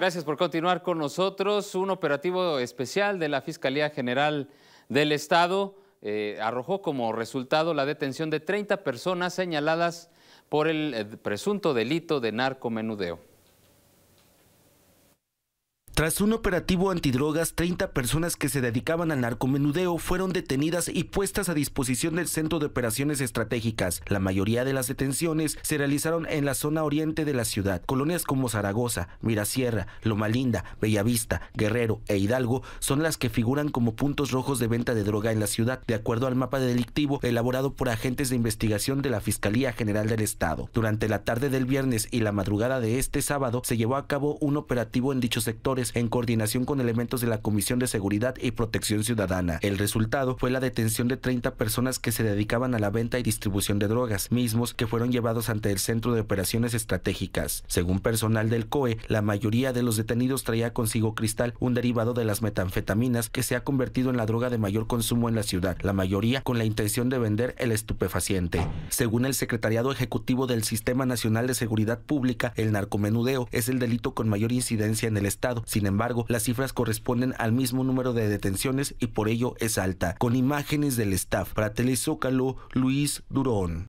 Gracias por continuar con nosotros. Un operativo especial de la Fiscalía General del Estado eh, arrojó como resultado la detención de 30 personas señaladas por el eh, presunto delito de narcomenudeo. Tras un operativo antidrogas, 30 personas que se dedicaban al narcomenudeo fueron detenidas y puestas a disposición del Centro de Operaciones Estratégicas. La mayoría de las detenciones se realizaron en la zona oriente de la ciudad. Colonias como Zaragoza, Mirasierra, Lomalinda, Bellavista, Guerrero e Hidalgo son las que figuran como puntos rojos de venta de droga en la ciudad, de acuerdo al mapa delictivo elaborado por agentes de investigación de la Fiscalía General del Estado. Durante la tarde del viernes y la madrugada de este sábado se llevó a cabo un operativo en dichos sectores en coordinación con elementos de la Comisión de Seguridad y Protección Ciudadana. El resultado fue la detención de 30 personas que se dedicaban a la venta y distribución de drogas, mismos que fueron llevados ante el Centro de Operaciones Estratégicas. Según personal del COE, la mayoría de los detenidos traía consigo cristal, un derivado de las metanfetaminas que se ha convertido en la droga de mayor consumo en la ciudad, la mayoría con la intención de vender el estupefaciente. Según el Secretariado Ejecutivo del Sistema Nacional de Seguridad Pública, el narcomenudeo es el delito con mayor incidencia en el Estado. Sin embargo, las cifras corresponden al mismo número de detenciones y por ello es alta. Con imágenes del staff, para Telezócalo, Luis Durón.